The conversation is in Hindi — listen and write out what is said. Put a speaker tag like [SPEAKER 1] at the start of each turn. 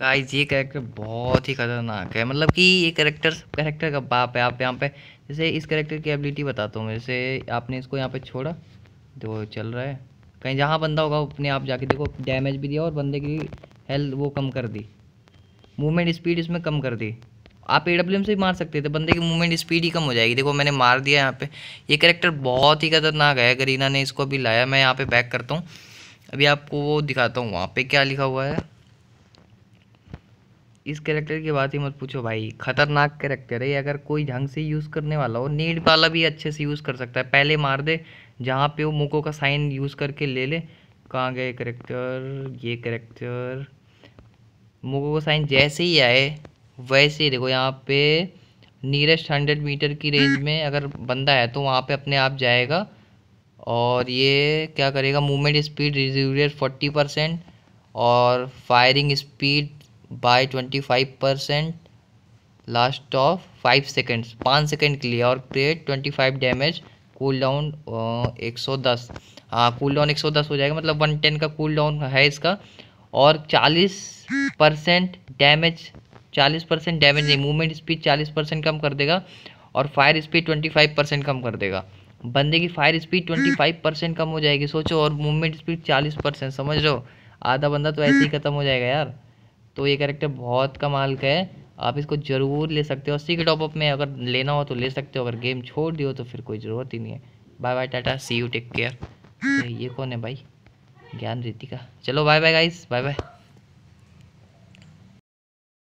[SPEAKER 1] गाइस ये करेक्टर बहुत ही ख़तरनाक है मतलब कि ये करेक्टर करेक्टर का बाप है आप यहाँ पे जैसे इस करेक्टर की एबिलिटी बताता हूँ जैसे आपने इसको यहाँ पे छोड़ा तो चल रहा है कहीं जहाँ बंदा होगा अपने आप जाके देखो डैमेज भी दिया और बंदे की हेल्थ वो कम कर दी मूवमेंट स्पीड इसमें कम कर दी आप ए डब्ल्यू एम से भी मार सकते थे बंदे की मूवमेंट स्पीड ही कम हो जाएगी देखो मैंने मार दिया यहाँ पे ये करेक्टर बहुत ही खतरनाक है गरीना ने इसको अभी लाया मैं यहाँ पे बैक करता हूँ अभी आपको वो दिखाता हूँ वहाँ पे क्या लिखा हुआ है इस कैरेक्टर की बात ही मत पूछो भाई खतरनाक कैरेक्टर है अगर कोई ढंग से यूज़ करने वाला हो नीड वाला भी अच्छे से यूज़ कर सकता है पहले मार दे जहाँ पे वो मुको का साइन यूज़ करके ले ले कहाँ गए करेक्टर ये करेक्टर मुको का साइन जैसे ही आए वैसे ही देखो यहाँ पे नीरेस्ट हंड्रेड मीटर की रेंज हाँ। में अगर बंदा है तो वहाँ पे अपने आप जाएगा और ये क्या करेगा मूवमेंट स्पीड रिज्यूर फोर्टी परसेंट और firing speed by twenty five percent last of five seconds पाँच सेकेंड के लिए और create twenty five damage cool down एक सौ दस हाँ कूल डाउन एक सौ दस हो जाएगा मतलब वन टेन का कूल डाउन है इसका और चालीस परसेंट डैमेज चालीस परसेंट डैमेज नहीं मूवमेंट स्पीड चालीस परसेंट कम कर देगा और fire speed twenty five percent कम कर देगा बंदे की fire speed twenty five percent कम हो जाएगी सोचो और मूवमेंट स्पीड चालीस परसेंट समझ लो आधा बंदा तो ऐसे ही खत्म हो जाएगा यार तो ये कैरेक्टर बहुत कमाल का है आप इसको ज़रूर ले सकते हो सीख टॉपअप में अगर लेना हो तो ले सकते हो अगर गेम छोड़ दियो तो फिर कोई ज़रूरत ही नहीं है bye bye tata see you take care ये कौन है भाई ज्ञान रीति का चलो bye bye guys bye bye